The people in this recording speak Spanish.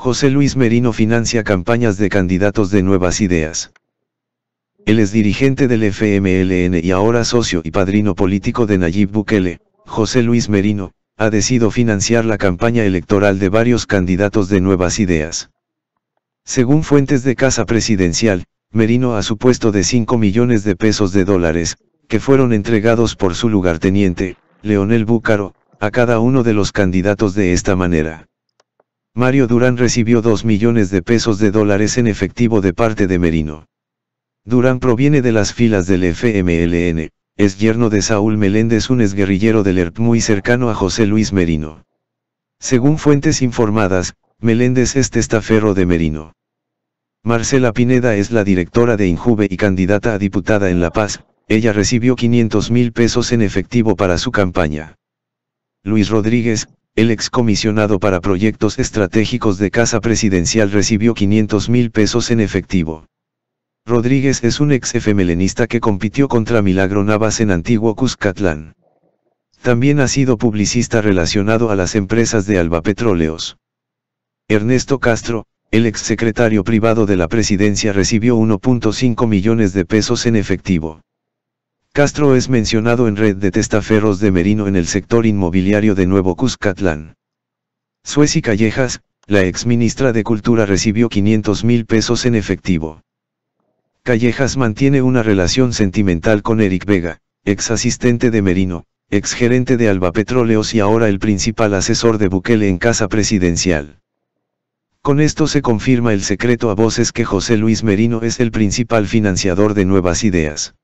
José Luis Merino financia campañas de candidatos de nuevas ideas. El es dirigente del FMLN y ahora socio y padrino político de Nayib Bukele, José Luis Merino, ha decidido financiar la campaña electoral de varios candidatos de nuevas ideas. Según fuentes de Casa Presidencial, Merino ha supuesto de 5 millones de pesos de dólares, que fueron entregados por su lugarteniente, Leonel Búcaro, a cada uno de los candidatos de esta manera. Mario Durán recibió 2 millones de pesos de dólares en efectivo de parte de Merino. Durán proviene de las filas del FMLN, es yerno de Saúl Meléndez, un exguerrillero del ERP muy cercano a José Luis Merino. Según fuentes informadas, Meléndez es testaferro de Merino. Marcela Pineda es la directora de Injube y candidata a diputada en La Paz, ella recibió 500 mil pesos en efectivo para su campaña. Luis Rodríguez, el excomisionado para proyectos estratégicos de Casa Presidencial recibió 500 mil pesos en efectivo. Rodríguez es un ex efemelenista que compitió contra Milagro Navas en antiguo Cuscatlán. También ha sido publicista relacionado a las empresas de Alba Petróleos. Ernesto Castro, el ex secretario privado de la presidencia recibió 1.5 millones de pesos en efectivo. Castro es mencionado en Red de Testaferros de Merino en el sector inmobiliario de Nuevo Cuscatlán. Suez Callejas, la ex ministra de Cultura recibió 500 mil pesos en efectivo. Callejas mantiene una relación sentimental con Eric Vega, ex asistente de Merino, ex gerente de Alba Petróleos y ahora el principal asesor de Bukele en Casa Presidencial. Con esto se confirma el secreto a voces que José Luis Merino es el principal financiador de Nuevas Ideas.